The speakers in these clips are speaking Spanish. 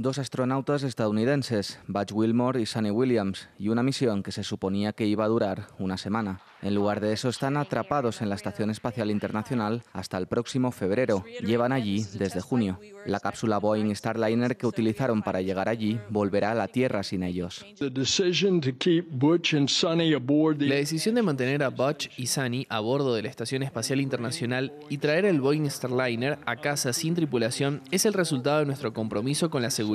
dos astronautas estadounidenses, Butch Wilmore y Sunny Williams, y una misión que se suponía que iba a durar una semana. En lugar de eso, están atrapados en la Estación Espacial Internacional hasta el próximo febrero. Llevan allí desde junio. La cápsula Boeing Starliner que utilizaron para llegar allí volverá a la Tierra sin ellos. La decisión de mantener a Butch y Sunny a bordo de la Estación Espacial Internacional y traer el Boeing Starliner a casa sin tripulación es el resultado de nuestro compromiso con la seguridad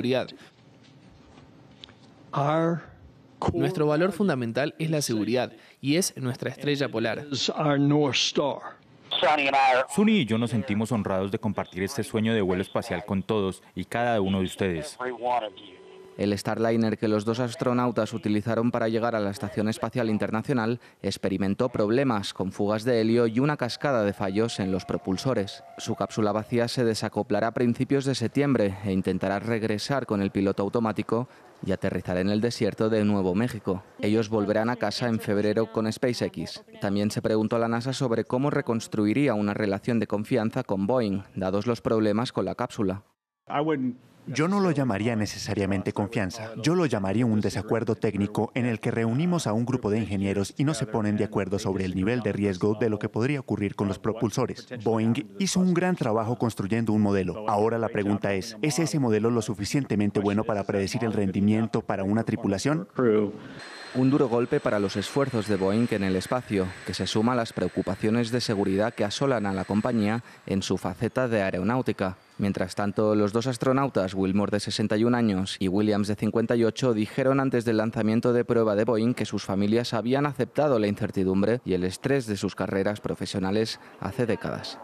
nuestro valor fundamental es la seguridad y es nuestra estrella polar. Sunny y yo nos sentimos honrados de compartir este sueño de vuelo espacial con todos y cada uno de ustedes. El Starliner que los dos astronautas utilizaron para llegar a la Estación Espacial Internacional experimentó problemas con fugas de helio y una cascada de fallos en los propulsores. Su cápsula vacía se desacoplará a principios de septiembre e intentará regresar con el piloto automático y aterrizar en el desierto de Nuevo México. Ellos volverán a casa en febrero con SpaceX. También se preguntó a la NASA sobre cómo reconstruiría una relación de confianza con Boeing, dados los problemas con la cápsula. Yo no lo llamaría necesariamente confianza, yo lo llamaría un desacuerdo técnico en el que reunimos a un grupo de ingenieros y no se ponen de acuerdo sobre el nivel de riesgo de lo que podría ocurrir con los propulsores. Boeing hizo un gran trabajo construyendo un modelo. Ahora la pregunta es, ¿es ese modelo lo suficientemente bueno para predecir el rendimiento para una tripulación? Un duro golpe para los esfuerzos de Boeing en el espacio, que se suma a las preocupaciones de seguridad que asolan a la compañía en su faceta de aeronáutica. Mientras tanto, los dos astronautas, Wilmore de 61 años y Williams de 58, dijeron antes del lanzamiento de prueba de Boeing que sus familias habían aceptado la incertidumbre y el estrés de sus carreras profesionales hace décadas.